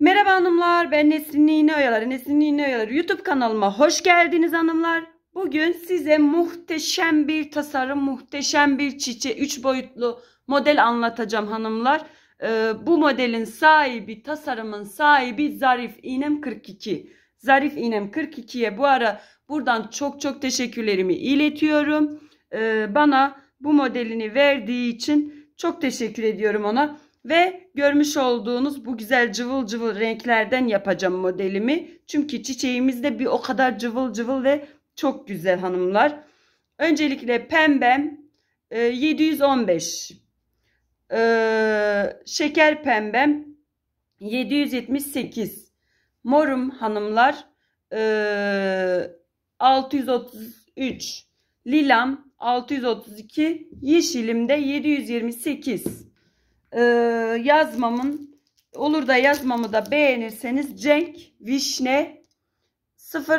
Merhaba hanımlar ben Nesrin İğne Oyaları. Nesrin İğne Oyaları YouTube kanalıma hoş geldiniz hanımlar. Bugün size muhteşem bir tasarım, muhteşem bir çiçe, 3 boyutlu model anlatacağım hanımlar. Ee, bu modelin sahibi, tasarımın sahibi Zarif İğnem 42. Zarif İğnem 42'ye bu ara buradan çok çok teşekkürlerimi iletiyorum. Ee, bana bu modelini verdiği için çok teşekkür ediyorum ona. Ve görmüş olduğunuz bu güzel cıvıl cıvıl renklerden yapacağım modelimi. Çünkü çiçeğimiz de bir o kadar cıvıl cıvıl ve çok güzel hanımlar. Öncelikle pembem 715 e, e, şeker pembem 778 morum hanımlar 633 e, lilam 632 yeşilim yeşilimde 728 e, yazmamın olur da yazmamı da beğenirseniz Cenk Vişne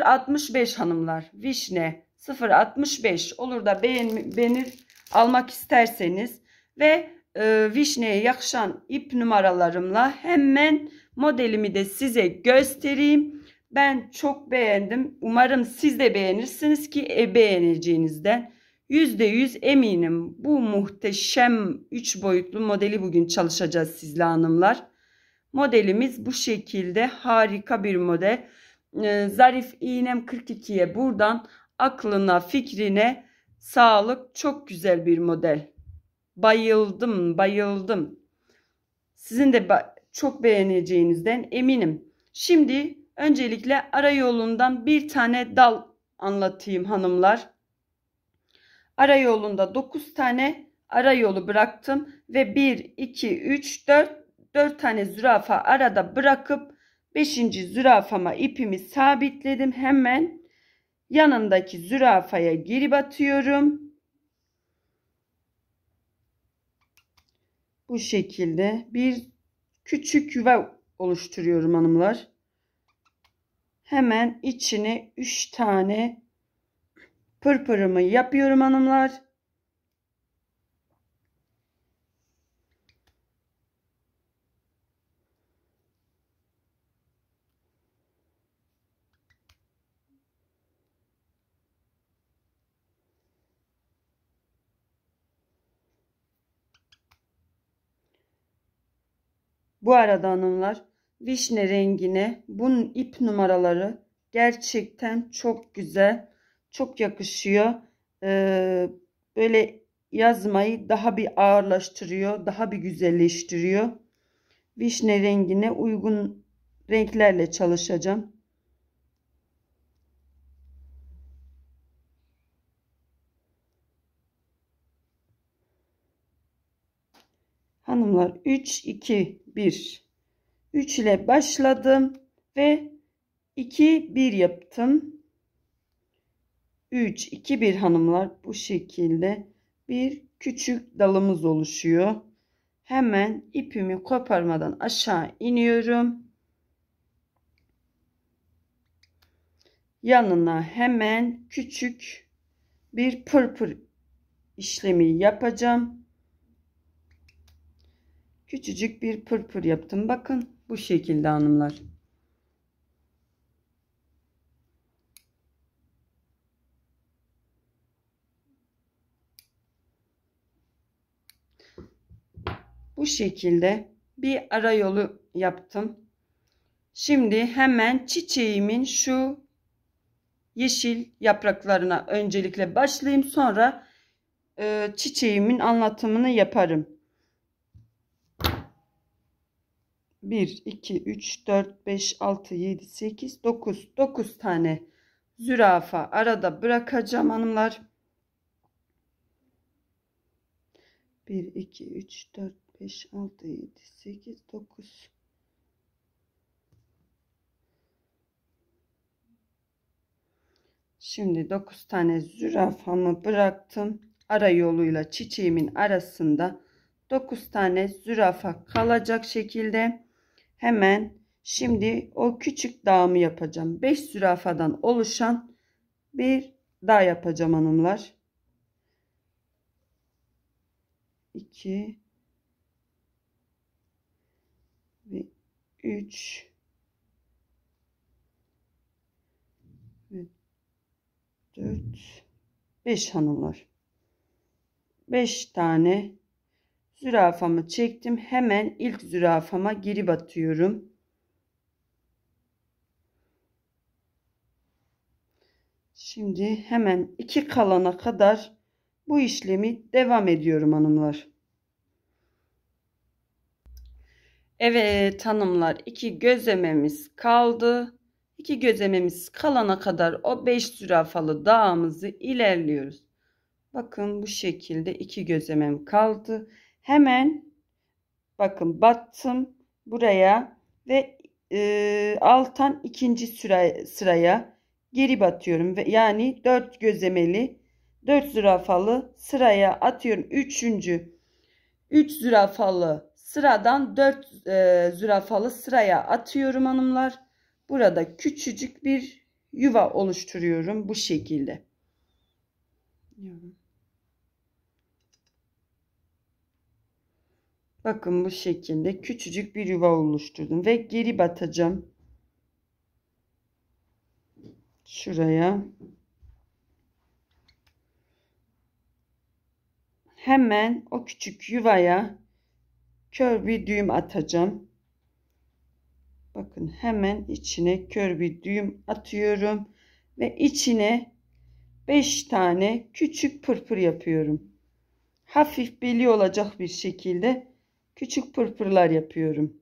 065 hanımlar. Vişne 065 olur da beğen, beğenir almak isterseniz ve e, vişneye yakışan ip numaralarımla hemen modelimi de size göstereyim. Ben çok beğendim. Umarım siz de beğenirsiniz ki e, beğeneceğinizden %100 eminim bu muhteşem 3 boyutlu modeli bugün çalışacağız sizle hanımlar. Modelimiz bu şekilde harika bir model. Ee, zarif iğnem 42'ye buradan aklına fikrine sağlık çok güzel bir model. Bayıldım bayıldım. Sizin de çok beğeneceğinizden eminim. Şimdi öncelikle ara yolundan bir tane dal anlatayım hanımlar. Ara yolunda 9 tane ara yolu bıraktım ve 1, 2, 3, 4, 4 tane zürafa arada bırakıp 5. zürafama ipimi sabitledim. Hemen yanındaki zürafaya geri batıyorum. Bu şekilde bir küçük yuva oluşturuyorum hanımlar. Hemen içine 3 tane Pırpırımı yapıyorum hanımlar. Bu arada hanımlar vişne rengine bunun ip numaraları gerçekten çok güzel çok yakışıyor. Ee, böyle yazmayı daha bir ağırlaştırıyor, daha bir güzelleştiriyor. Vişne rengine uygun renklerle çalışacağım. Hanımlar 3 2 1 3 ile başladım ve 2 1 yaptım. 3, 2, 1 hanımlar bu şekilde bir küçük dalımız oluşuyor. Hemen ipimi koparmadan aşağı iniyorum. Yanına hemen küçük bir pırpır işlemi yapacağım. Küçücük bir pırpır yaptım. Bakın bu şekilde hanımlar. Bu şekilde bir ara yolu yaptım. Şimdi hemen çiçeğimin şu yeşil yapraklarına öncelikle başlayayım. Sonra e, çiçeğimin anlatımını yaparım. 1, 2, 3, 4, 5, 6, 7, 8, 9. 9 tane zürafa arada bırakacağım hanımlar. 1, 2, 3, 4, 5, 6, 7, 8, 9. Şimdi 9 tane zürafamı bıraktım. Ara yoluyla çiçeğimin arasında 9 tane zürafa kalacak şekilde hemen şimdi o küçük dağımı yapacağım. 5 zürafadan oluşan bir dağ yapacağım hanımlar. 2 3 4 5 hanımlar 5 tane zürafamı çektim hemen ilk zürafama geri batıyorum şimdi hemen iki kalana kadar bu işlemi devam ediyorum hanımlar Evet hanımlar iki gözememiz kaldı. İki gözememiz kalana kadar o beş zürafalı dağımızı ilerliyoruz. Bakın bu şekilde iki gözlemem kaldı. Hemen bakın battım buraya ve e, alttan ikinci sıra, sıraya geri batıyorum. ve Yani dört gözemeli, dört zürafalı sıraya atıyorum. Üçüncü üç zürafalı Sıradan 4 e, zürafalı sıraya atıyorum hanımlar. Burada küçücük bir yuva oluşturuyorum bu şekilde. Bakın bu şekilde küçücük bir yuva oluşturdum ve geri batacağım. Şuraya. Hemen o küçük yuvaya kör bir düğüm atacağım. Bakın hemen içine kör bir düğüm atıyorum ve içine 5 tane küçük pırpır yapıyorum. Hafif belli olacak bir şekilde küçük pırpırlar yapıyorum.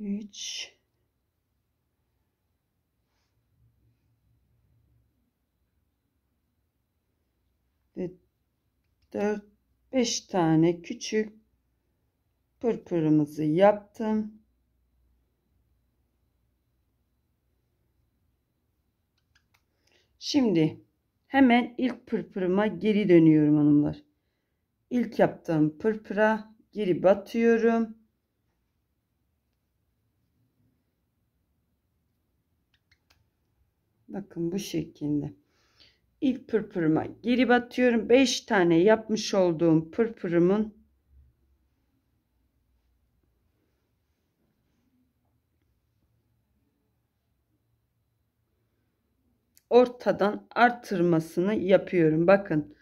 Üç, ve 4 5 tane küçük pırpırımızı yaptım. Şimdi hemen ilk pırpırıma geri dönüyorum hanımlar. İlk yaptığım pırpıra geri batıyorum. Bakın bu şekilde ilk pırpırıma geri batıyorum. 5 tane yapmış olduğum pırpırımın ortadan artırmasını yapıyorum. Bakın.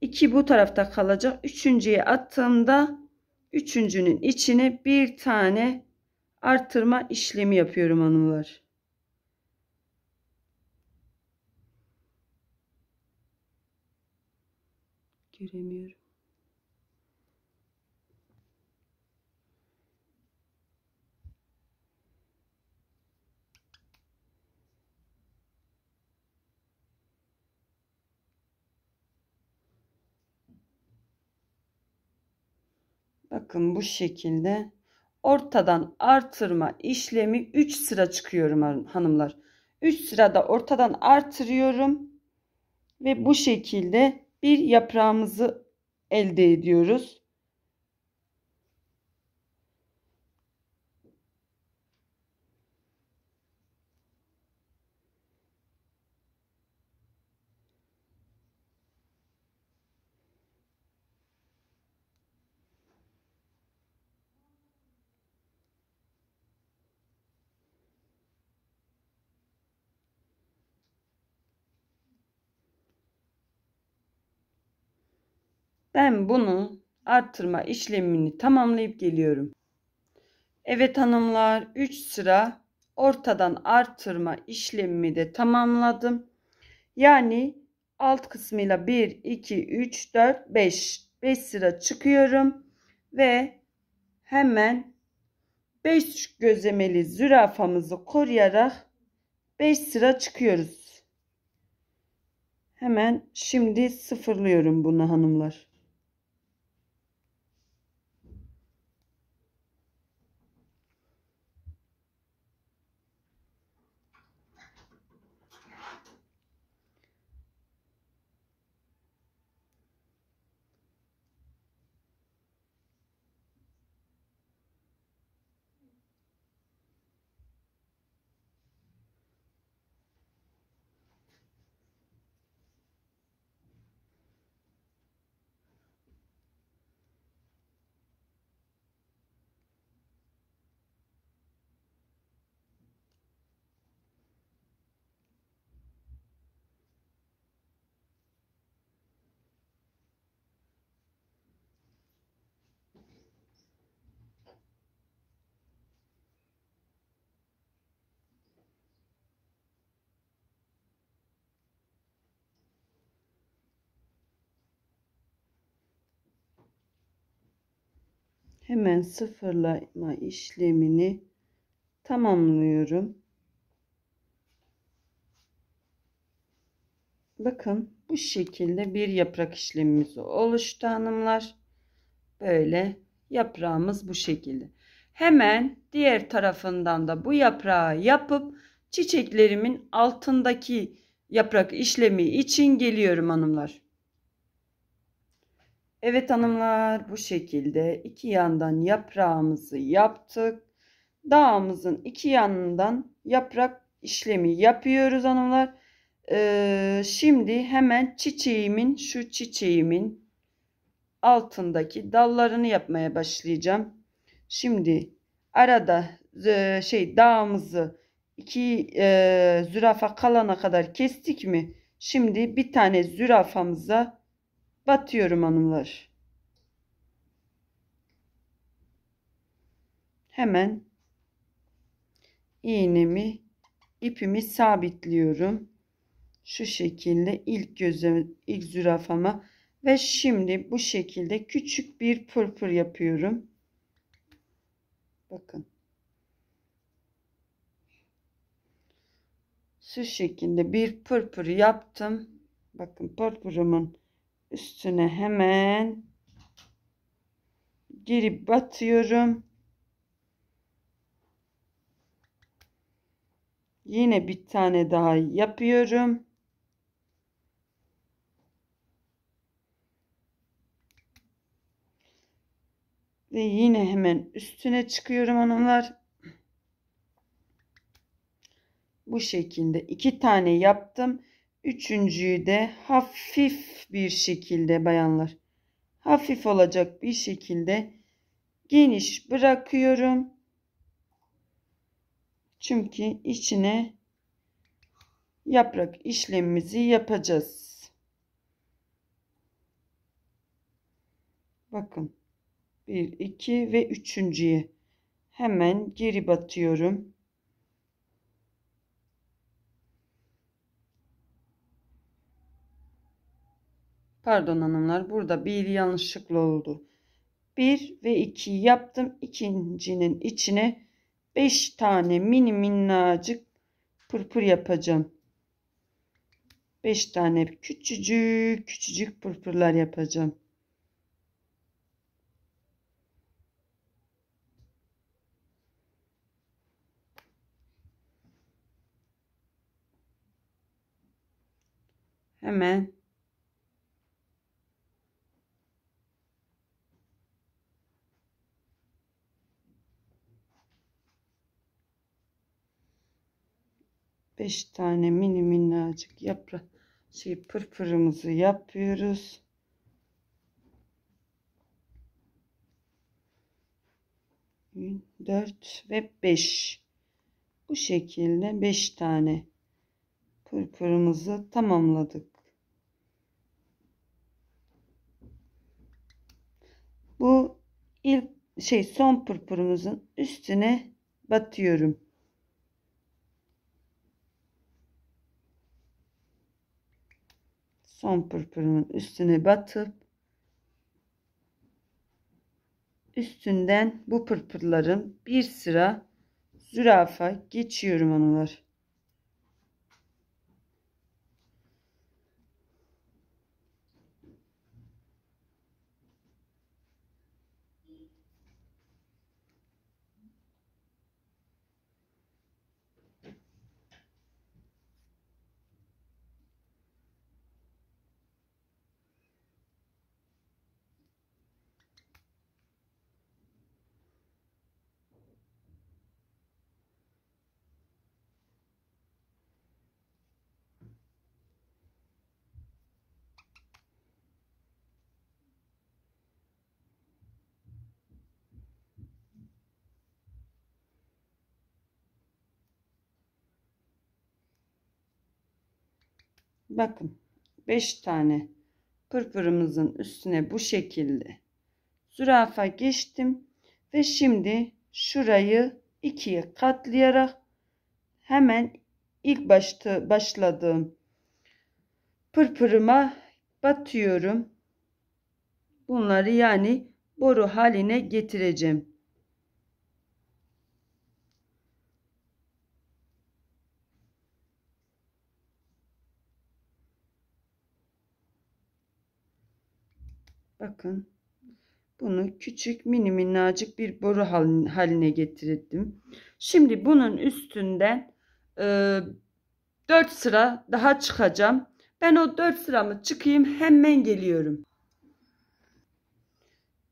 2 bu tarafta kalacak. Üçüncüye attığımda üçüncünün içine bir tane artırma işlemi yapıyorum hanımlar. göremiyorum. Bakın bu şekilde ortadan artırma işlemi 3 sıra çıkıyorum hanımlar. 3 sırada ortadan artırıyorum ve bu şekilde bir yaprağımızı elde ediyoruz. Ben bunu arttırma işlemini tamamlayıp geliyorum. Evet hanımlar 3 sıra ortadan arttırma işlemimi de tamamladım. Yani alt kısmıyla 1 2 3 4 5 5 sıra çıkıyorum ve hemen 5 gözemeli zürafamızı koruyarak 5 sıra çıkıyoruz. Hemen şimdi sıfırlıyorum bunu hanımlar. hemen sıfırlama işlemini tamamlıyorum. Bakın bu şekilde bir yaprak işlemimiz oluştu hanımlar. Böyle yaprağımız bu şekilde. Hemen diğer tarafından da bu yaprağı yapıp çiçeklerimin altındaki yaprak işlemi için geliyorum hanımlar. Evet hanımlar bu şekilde iki yandan yaprağımızı yaptık. Dağımızın iki yanından yaprak işlemi yapıyoruz hanımlar. Ee, şimdi hemen çiçeğimin şu çiçeğimin altındaki dallarını yapmaya başlayacağım. Şimdi arada e, şey dağımızı iki e, zürafa kalana kadar kestik mi? Şimdi bir tane zürafamıza batıyorum hanımlar. Hemen iğnemi ipimi sabitliyorum. Şu şekilde ilk gözüm, ilk zürafama ve şimdi bu şekilde küçük bir pırpır yapıyorum. Bakın. Şu şekilde bir pırpır yaptım. Bakın pırpırımın üstüne hemen girip batıyorum. Yine bir tane daha yapıyorum. Ve yine hemen üstüne çıkıyorum hanımlar. Bu şekilde iki tane yaptım. Üçüncüyü de hafif bir şekilde bayanlar. Hafif olacak bir şekilde geniş bırakıyorum. Çünkü içine yaprak işlemimizi yapacağız. Bakın 1, 2 ve üçüncüye hemen geri batıyorum. Pardon hanımlar burada bir yanlışlıkla oldu. 1 ve 2 yaptım. İkincinin içine 5 tane mini minnacık pırpır yapacağım. 5 tane küçücük küçücük pırpırlar yapacağım. Hemen 5 tane mini minnacık yaprak şey pırpırımızı yapıyoruz. Dört ve beş. Bu şekilde beş tane pırpırımızı tamamladık. Bu ilk şey son pırpırımızın üstüne batıyorum. son pırpırımın üstüne batıp üstünden bu pırpırların bir sıra zürafa geçiyorum onları. bakın 5 tane pırpırımızın üstüne bu şekilde zürafa geçtim ve şimdi şurayı ikiye katlayarak hemen ilk başta başladığım pırpırıma batıyorum. Bunları yani boru haline getireceğim. Bakın. Bunu küçük mini minnacık bir boru haline getirdim. Şimdi bunun üstünden e, 4 sıra daha çıkacağım. Ben o 4 sıramı çıkayım hemen geliyorum.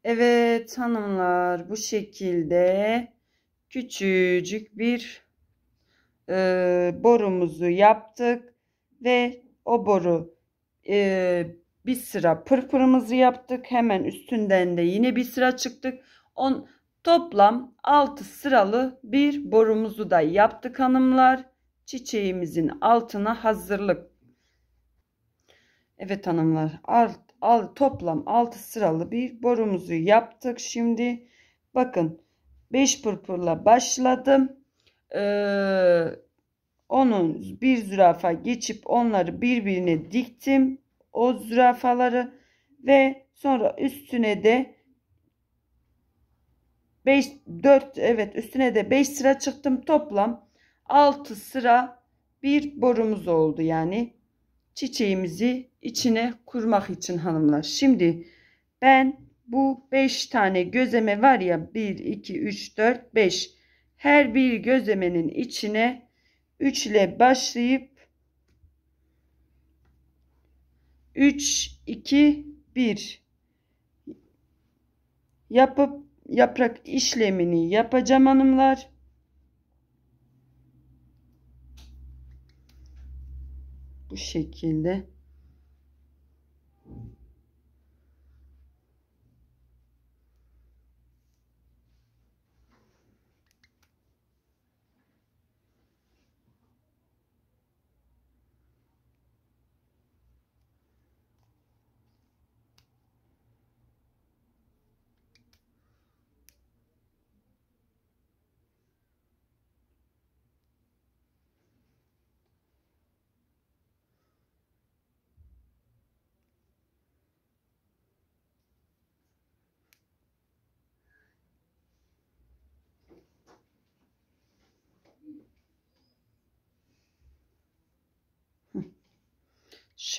Evet hanımlar bu şekilde küçücük bir e, borumuzu yaptık ve o boru e, bir sıra pırpırımızı yaptık. Hemen üstünden de yine bir sıra çıktık. On, toplam 6 sıralı bir borumuzu da yaptık hanımlar. Çiçeğimizin altına hazırlık. Evet hanımlar alt, alt, toplam 6 sıralı bir borumuzu yaptık. Şimdi bakın 5 pırpırla başladım. Ee, onun bir zürafa geçip onları birbirine diktim o zürafaları ve sonra üstüne de 5 4 evet üstüne de 5 sıra çıktım toplam 6 sıra bir borumuz oldu yani çiçeğimizi içine kurmak için hanımlar şimdi ben bu 5 tane gözeme var ya 1 2 3 4 5 her bir gözemenin içine 3 ile başlayıp 3, 2, 1 yapıp yaprak işlemini yapacağım hanımlar. Bu şekilde.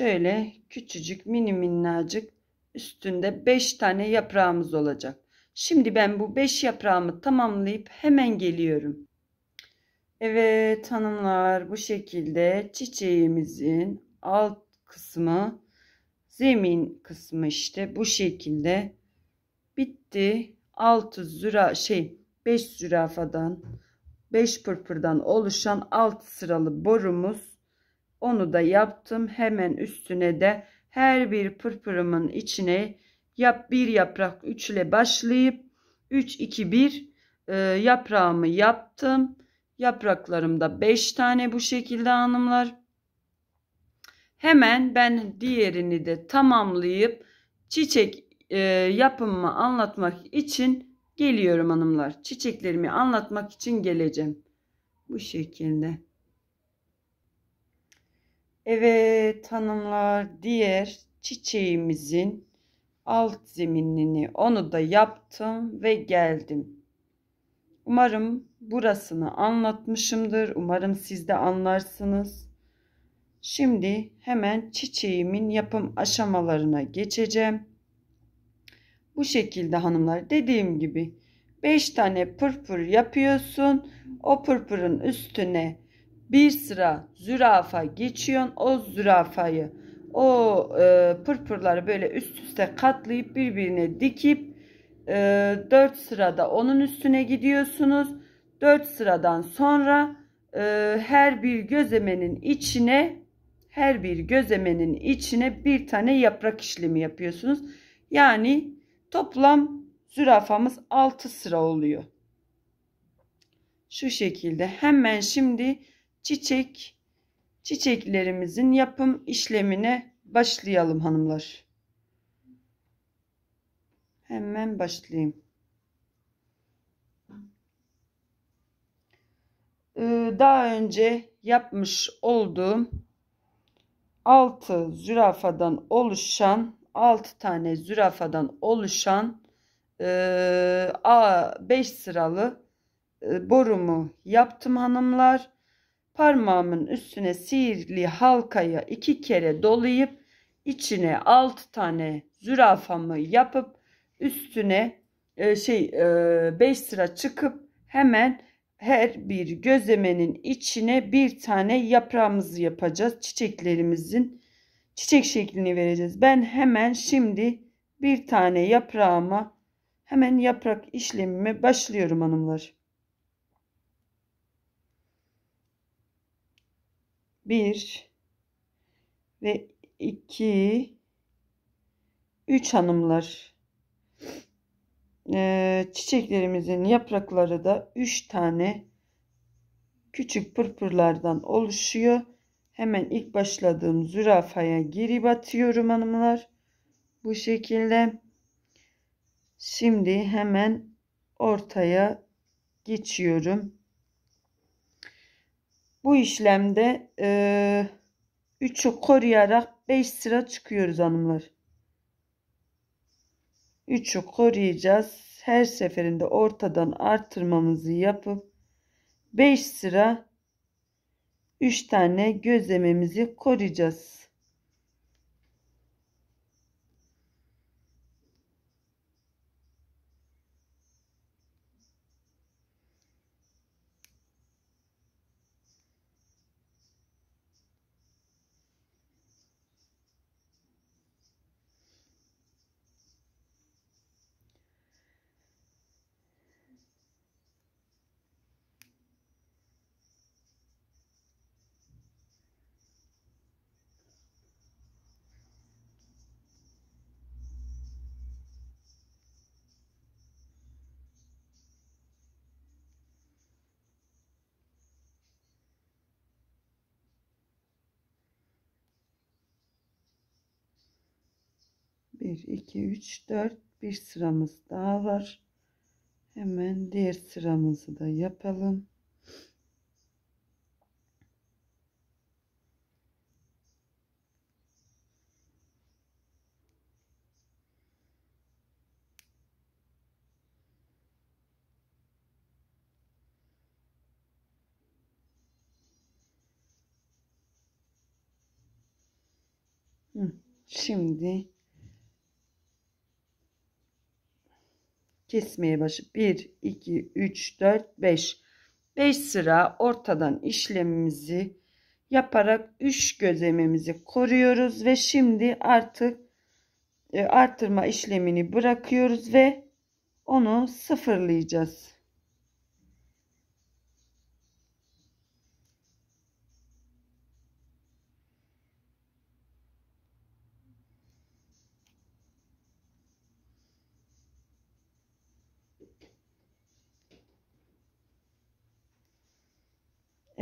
Şöyle küçücük mini minnacık üstünde 5 tane yaprağımız olacak. Şimdi ben bu 5 yaprağımı tamamlayıp hemen geliyorum. Evet hanımlar bu şekilde çiçeğimizin alt kısmı zemin kısmı işte bu şekilde bitti. 6 züra şey 5 zürafadan 5 pırpırdan oluşan alt sıralı borumuz onu da yaptım. Hemen üstüne de her bir pırpırımın içine yap bir yaprak 3 ile başlayıp 3 2 1 e, yaprağımı yaptım. Yapraklarımda 5 tane bu şekilde hanımlar. Hemen ben diğerini de tamamlayıp çiçek e, yapımımı anlatmak için geliyorum hanımlar. Çiçeklerimi anlatmak için geleceğim. Bu şekilde. Evet hanımlar diğer çiçeğimizin alt zeminini onu da yaptım ve geldim. Umarım burasını anlatmışımdır. Umarım siz de anlarsınız. Şimdi hemen çiçeğimin yapım aşamalarına geçeceğim. Bu şekilde hanımlar dediğim gibi 5 tane pırpır yapıyorsun. O pırpırın üstüne bir sıra zürafa geçiyorsun o zürafayı o e, pırpırları böyle üst üste katlayıp birbirine dikip e, 4 sırada onun üstüne gidiyorsunuz 4 sıradan sonra e, her bir gözemenin içine her bir gözemenin içine bir tane yaprak işlemi yapıyorsunuz yani toplam zürafamız 6 sıra oluyor şu şekilde hemen şimdi çiçek çiçeklerimizin yapım işlemine başlayalım hanımlar. Hemen başlayayım. Ee, daha önce yapmış olduğum 6 zürafadan oluşan 6 tane zürafadan oluşan e, A5 sıralı e, borumu yaptım hanımlar. Parmağımın üstüne sihirli halkayı iki kere dolayıp içine altı tane zürafamı yapıp üstüne e, şey 5 e, sıra çıkıp hemen her bir gözemenin içine bir tane yaprağımızı yapacağız. Çiçeklerimizin çiçek şeklini vereceğiz. Ben hemen şimdi bir tane yaprağıma hemen yaprak işlemime başlıyorum hanımlar. 1 ve 2 3 hanımlar ee, çiçeklerimizin yaprakları da 3 tane küçük pırpırlardan oluşuyor. Hemen ilk başladığım zürafaya geri batıyorum hanımlar. Bu şekilde. Şimdi hemen ortaya geçiyorum. Bu işlemde e, 3'ü koruyarak 5 sıra çıkıyoruz hanımlar. 3'ü koruyacağız. Her seferinde ortadan artırmamızı yapıp 5 sıra 3 tane gözlememizi koruyacağız. 1 2 3 4 bir sıramız daha var hemen diğer sıramızı da yapalım Şimdi kesmeye başı 1 2 3 4 5 5 sıra ortadan işlemimizi yaparak 3 gözlememizi koruyoruz ve şimdi artık e, artırma işlemini bırakıyoruz ve onu sıfırlayacağız.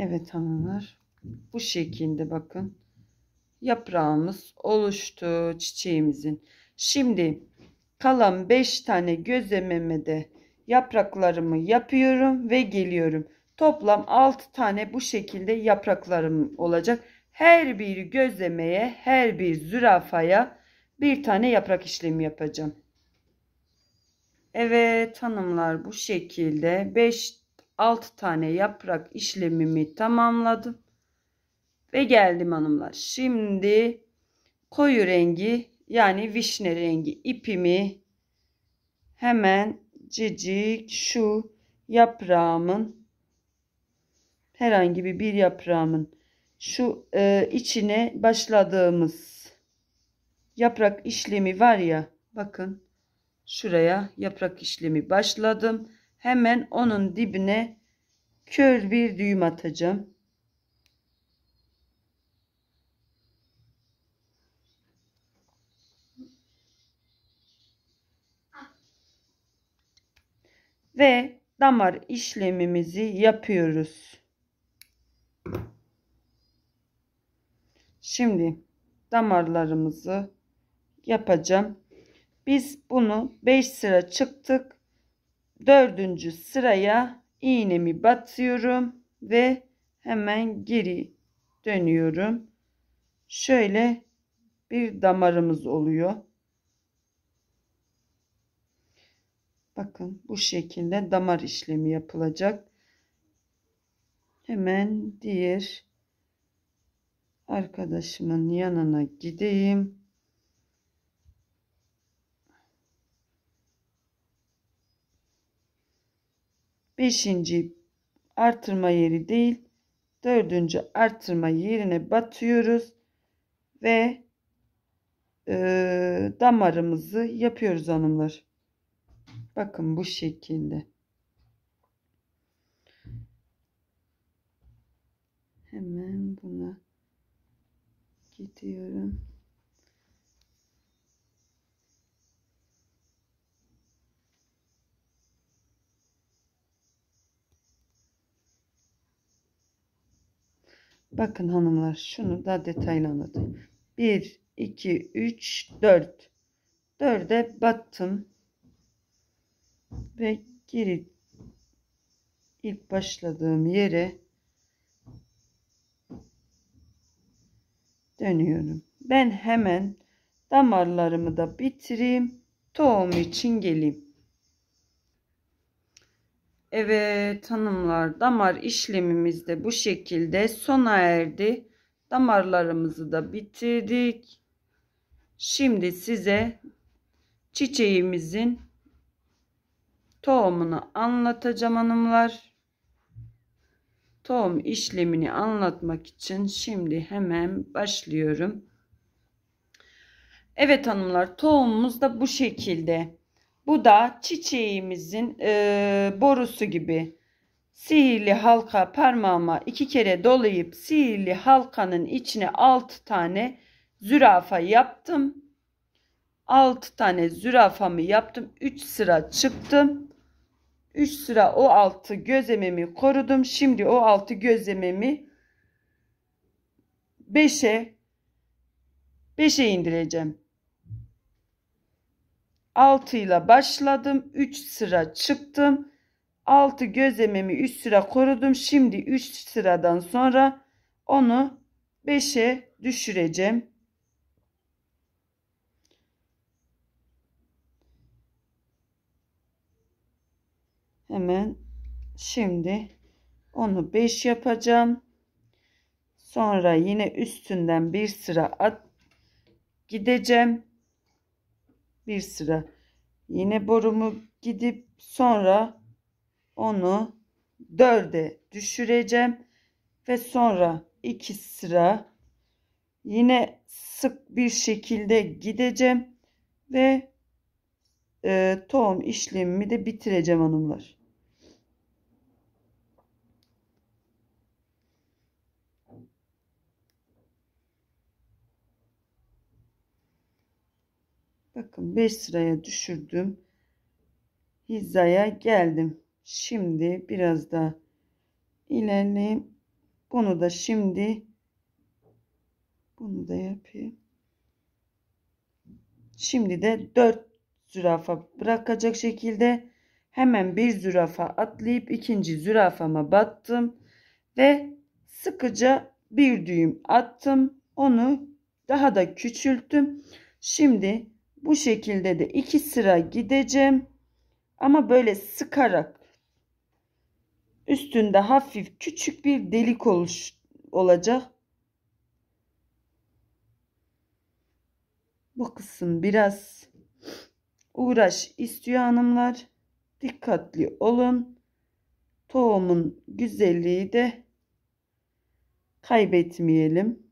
Evet hanımlar. Bu şekilde bakın. Yaprağımız oluştu çiçeğimizin. Şimdi kalan 5 tane gözlememe de yapraklarımı yapıyorum ve geliyorum. Toplam 6 tane bu şekilde yapraklarım olacak. Her bir gözlemeye, her bir zürafaya bir tane yaprak işlemi yapacağım. Evet hanımlar bu şekilde 5 6 tane yaprak işlemimi tamamladım. Ve geldim hanımlar. Şimdi koyu rengi yani vişne rengi ipimi hemen cicik şu yaprağımın herhangi bir bir yaprağımın şu e, içine başladığımız yaprak işlemi var ya bakın şuraya yaprak işlemi başladım Hemen onun dibine kör bir düğüm atacağım. Ve damar işlemimizi yapıyoruz. Şimdi damarlarımızı yapacağım. Biz bunu 5 sıra çıktık dördüncü sıraya iğnemi batıyorum ve hemen geri dönüyorum. Şöyle bir damarımız oluyor. Bakın bu şekilde damar işlemi yapılacak. Hemen diğer arkadaşımın yanına gideyim. Beşinci artırma yeri değil. Dördüncü artırma yerine batıyoruz. Ve e, damarımızı yapıyoruz hanımlar. Bakın bu şekilde. Hemen buna gidiyorum. Bakın hanımlar şunu da detaylı anlatayım. 1, 2, 3, 4. 4'e battım. Ve geri ilk başladığım yere dönüyorum. Ben hemen damarlarımı da bitireyim. Tohum için geleyim. Evet hanımlar damar işlemimiz de bu şekilde sona erdi. Damarlarımızı da bitirdik. Şimdi size çiçeğimizin tohumunu anlatacağım hanımlar. Tohum işlemini anlatmak için şimdi hemen başlıyorum. Evet hanımlar tohumumuz da bu şekilde. Bu da çiçeğimizin e, borusu gibi. Sihirli halka parmağıma iki kere dolayıp sihirli halkanın içine altı tane zürafa yaptım. Altı tane zürafamı yaptım. Üç sıra çıktım. Üç sıra o altı gözememi korudum. Şimdi o altı gözememi beşe beşe indireceğim. 6 ile başladım. 3 sıra çıktım. 6 gözlemimi 3 sıra korudum. Şimdi 3 sıradan sonra onu 5'e düşüreceğim. Hemen şimdi onu 5 yapacağım. Sonra yine üstünden bir sıra at gideceğim bir sıra yine borumu gidip sonra onu dörde düşüreceğim ve sonra iki sıra yine sık bir şekilde gideceğim ve e, tohum işlemimi de bitireceğim hanımlar. bakın 5 sıraya düşürdüm hizaya geldim şimdi biraz da ilerleyeyim bunu da şimdi bunu da yapayım şimdi de 4 zürafa bırakacak şekilde hemen bir zürafa atlayıp ikinci zürafama battım ve sıkıca bir düğüm attım onu daha da küçülttüm şimdi bu şekilde de iki sıra gideceğim. Ama böyle sıkarak üstünde hafif küçük bir delik oluş, olacak. Bu kısım biraz uğraş istiyor hanımlar. Dikkatli olun. Tohumun güzelliği de kaybetmeyelim.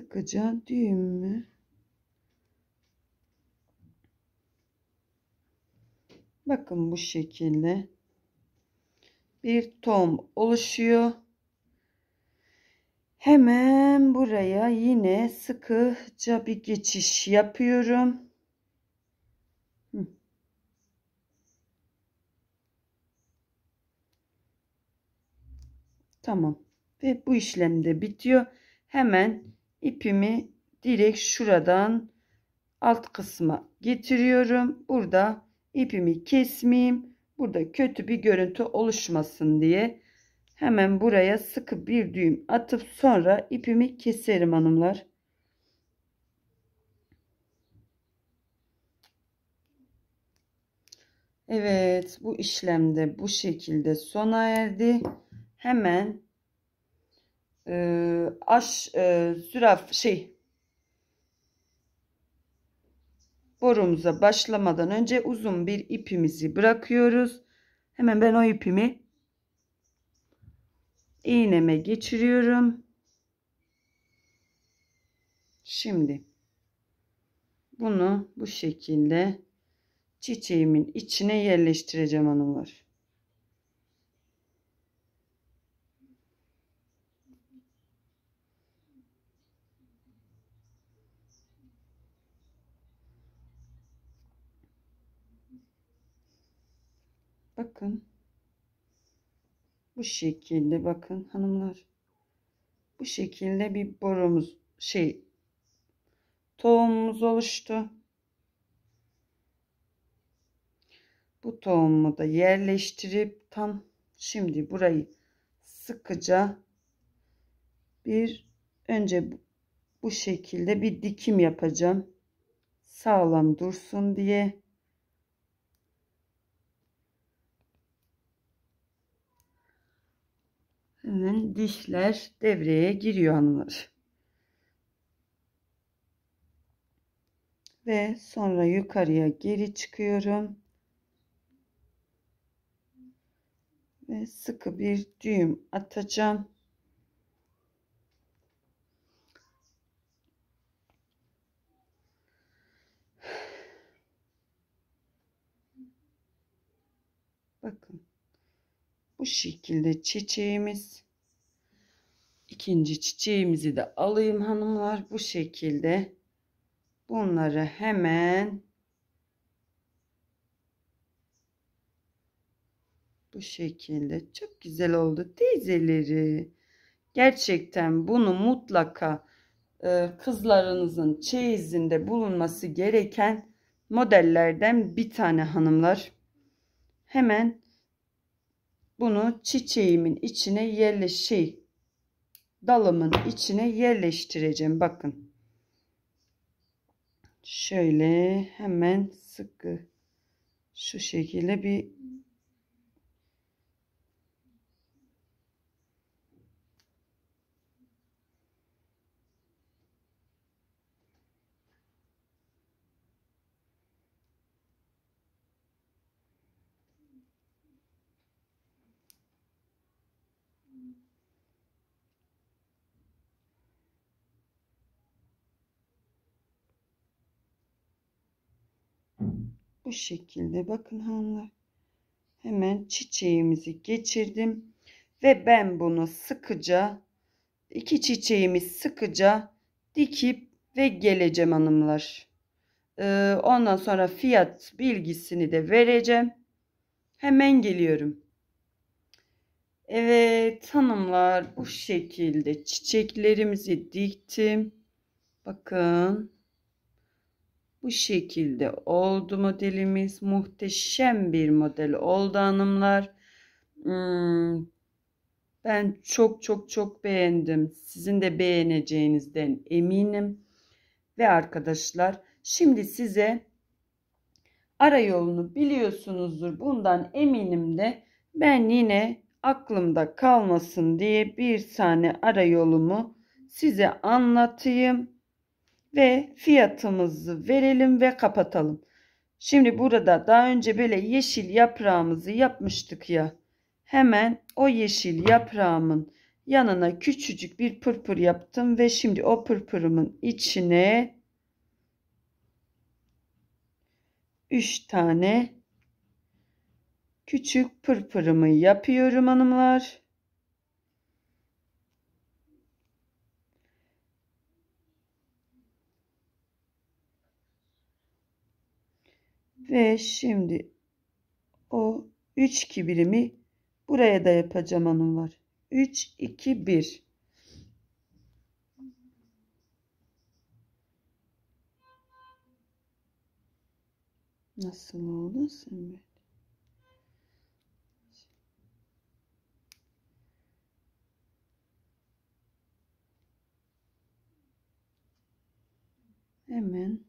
sıkıca düğümü bakın bu şekilde bir tom oluşuyor. Hemen buraya yine sıkıca bir geçiş yapıyorum. Tamam. Ve bu işlem de bitiyor. Hemen ipimi direkt şuradan alt kısma getiriyorum. Burada ipimi kesmeyeyim. Burada kötü bir görüntü oluşmasın diye hemen buraya sıkı bir düğüm atıp sonra ipimi keserim hanımlar. Evet bu işlemde bu şekilde sona erdi. Hemen e, aş e, züraf şey borumuza başlamadan önce uzun bir ipimizi bırakıyoruz. Hemen ben o ipimi iğneme geçiriyorum. Şimdi bunu bu şekilde çiçeğimin içine yerleştireceğim hanımlar. bu şekilde bakın hanımlar. Bu şekilde bir borumuz şey tohumumuz oluştu. Bu tohumu da yerleştirip tam şimdi burayı sıkıca bir önce bu şekilde bir dikim yapacağım. Sağlam dursun diye. dişler devreye giriyor hanımlar. Ve sonra yukarıya geri çıkıyorum. Ve sıkı bir düğüm atacağım. Bakın bu şekilde çiçeğimiz ikinci çiçeğimizi de alayım hanımlar. Bu şekilde bunları hemen bu şekilde çok güzel oldu teyzeleri. Gerçekten bunu mutlaka e, kızlarınızın çeyizinde bulunması gereken modellerden bir tane hanımlar. Hemen bunu çiçeğimin içine yerleş dalımın içine yerleştireceğim. Bakın. Şöyle hemen sıkı şu şekilde bir Bu şekilde bakın hanımlar. Hemen çiçeğimizi geçirdim. Ve ben bunu sıkıca iki çiçeğimi sıkıca dikip ve geleceğim hanımlar. Ee, ondan sonra fiyat bilgisini de vereceğim. Hemen geliyorum. Evet hanımlar bu şekilde çiçeklerimizi diktim. Bakın. Bu şekilde oldu modelimiz. Muhteşem bir model oldu hanımlar. Hmm, ben çok çok çok beğendim. Sizin de beğeneceğinizden eminim. Ve arkadaşlar şimdi size ara yolunu biliyorsunuzdur. Bundan eminim de ben yine aklımda kalmasın diye bir tane ara yolumu size anlatayım ve fiyatımızı verelim ve kapatalım. Şimdi burada daha önce böyle yeşil yaprağımızı yapmıştık ya. Hemen o yeşil yaprağımın yanına küçücük bir pırpır yaptım ve şimdi o pırpırımın içine 3 tane küçük pırpırımı yapıyorum hanımlar. Ve şimdi o 3 2 birimi buraya da yapacağım hanım var. 3 2 1 Nasıl oldu şimdi? Hemen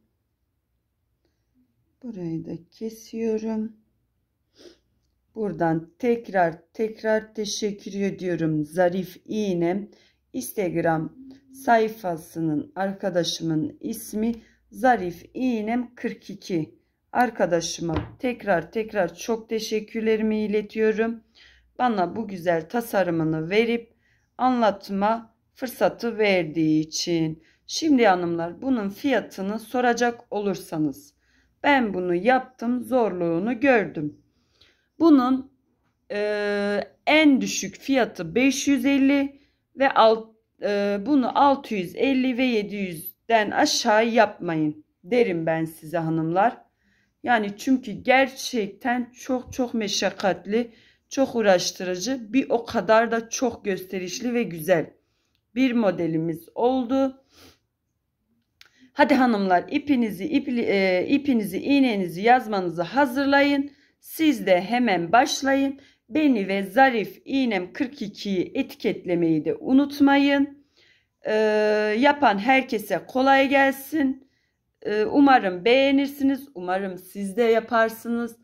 Burayı da kesiyorum. Buradan tekrar tekrar teşekkür ediyorum Zarif İğnem. Instagram sayfasının arkadaşımın ismi Zarif İğnem 42. Arkadaşıma tekrar tekrar çok teşekkürlerimi iletiyorum. Bana bu güzel tasarımını verip anlatma fırsatı verdiği için. Şimdi hanımlar bunun fiyatını soracak olursanız ben bunu yaptım, zorluğunu gördüm. Bunun e, en düşük fiyatı 550 ve alt, e, bunu 650 ve 700'den aşağı yapmayın derim ben size hanımlar. Yani çünkü gerçekten çok çok meşakkatli, çok uğraştırıcı, bir o kadar da çok gösterişli ve güzel bir modelimiz oldu. Hadi hanımlar ipinizi ipli, e, ipinizi iğnenizi yazmanızı hazırlayın. Siz de hemen başlayın. Beni ve Zarif iğnem 42'yi etiketlemeyi de unutmayın. E, yapan herkese kolay gelsin. E, umarım beğenirsiniz. Umarım siz de yaparsınız.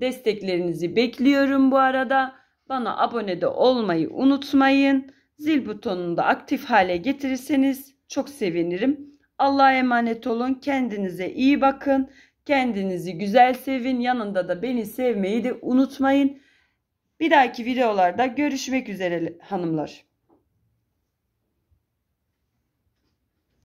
Desteklerinizi bekliyorum bu arada. Bana abone de olmayı unutmayın. Zil butonunu da aktif hale getirirseniz çok sevinirim. Allah'a emanet olun. Kendinize iyi bakın. Kendinizi güzel sevin. Yanında da beni sevmeyi de unutmayın. Bir dahaki videolarda görüşmek üzere hanımlar.